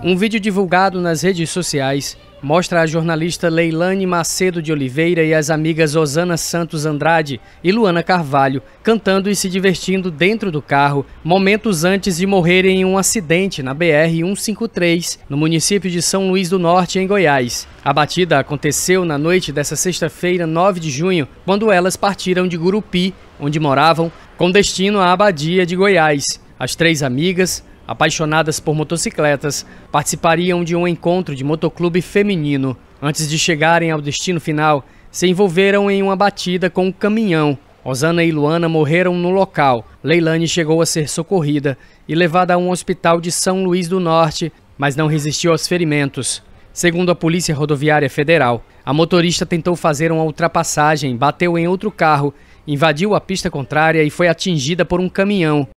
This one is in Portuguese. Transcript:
Um vídeo divulgado nas redes sociais mostra a jornalista Leilane Macedo de Oliveira e as amigas Osana Santos Andrade e Luana Carvalho cantando e se divertindo dentro do carro momentos antes de morrerem em um acidente na BR-153, no município de São Luís do Norte, em Goiás. A batida aconteceu na noite dessa sexta-feira, 9 de junho, quando elas partiram de Gurupi, onde moravam, com destino à Abadia de Goiás. As três amigas, apaixonadas por motocicletas, participariam de um encontro de motoclube feminino. Antes de chegarem ao destino final, se envolveram em uma batida com um caminhão. Rosana e Luana morreram no local. Leilane chegou a ser socorrida e levada a um hospital de São Luís do Norte, mas não resistiu aos ferimentos. Segundo a Polícia Rodoviária Federal, a motorista tentou fazer uma ultrapassagem, bateu em outro carro, invadiu a pista contrária e foi atingida por um caminhão.